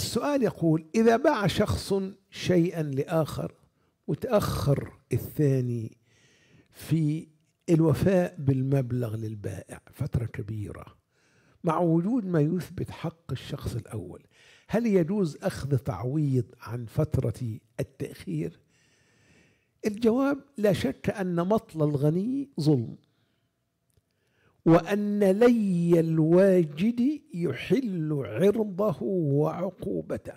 السؤال يقول إذا باع شخص شيئا لآخر وتأخر الثاني في الوفاء بالمبلغ للبائع فترة كبيرة مع وجود ما يثبت حق الشخص الأول هل يجوز أخذ تعويض عن فترة التأخير؟ الجواب لا شك أن مطل الغني ظلم وأن لي الواجد يحل عرضه وعقوبته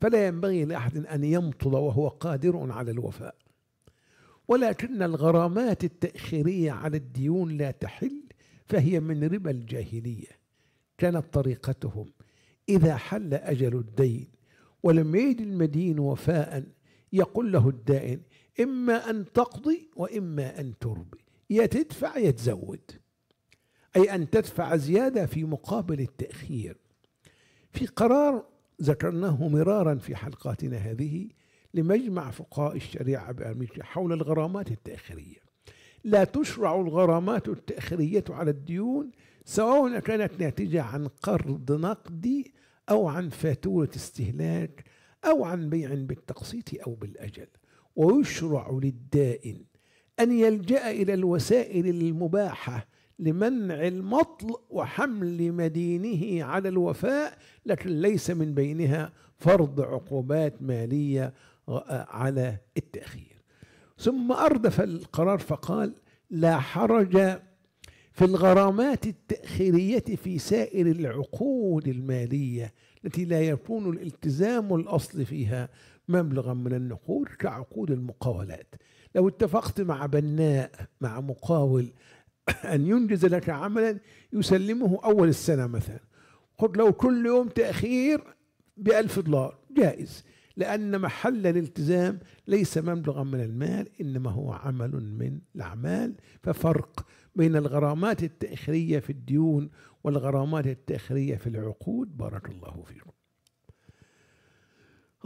فلا ينبغي لأحد أن يمطل وهو قادر على الوفاء ولكن الغرامات التأخيرية على الديون لا تحل فهي من ربا الجاهلية كانت طريقتهم إذا حل أجل الدين ولم يجد المدين وفاء يقول له الدائن إما أن تقضي وإما أن تربي يا تدفع يا تزود أي أن تدفع زيادة في مقابل التأخير في قرار ذكرناه مرارا في حلقاتنا هذه لمجمع فقهاء الشريعة بأمريكا حول الغرامات التأخيرية لا تشرع الغرامات التأخيرية على الديون سواء كانت ناتجة عن قرض نقدي أو عن فاتورة استهلاك أو عن بيع بالتقسيط أو بالأجل ويشرع للدائن أن يلجأ إلى الوسائل المباحة لمنع المطل وحمل مدينه على الوفاء لكن ليس من بينها فرض عقوبات مالية آه، على التأخير ثم أردف القرار فقال لا حرج في الغرامات التأخيرية في سائر العقود المالية التي لا يكون الالتزام الأصل فيها مبلغا من النقود كعقود المقاولات لو اتفقت مع بناء مع مقاول أن ينجز لك عملا يسلمه أول السنة مثلا قلت لو كل يوم تأخير بألف دولار جائز لأن محل الالتزام ليس مبلغا من المال إنما هو عمل من الأعمال ففرق بين الغرامات التأخيرية في الديون والغرامات التأخيرية في العقود بارك الله فيكم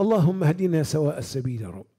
اللهم اهدنا سواء السبيل يا رب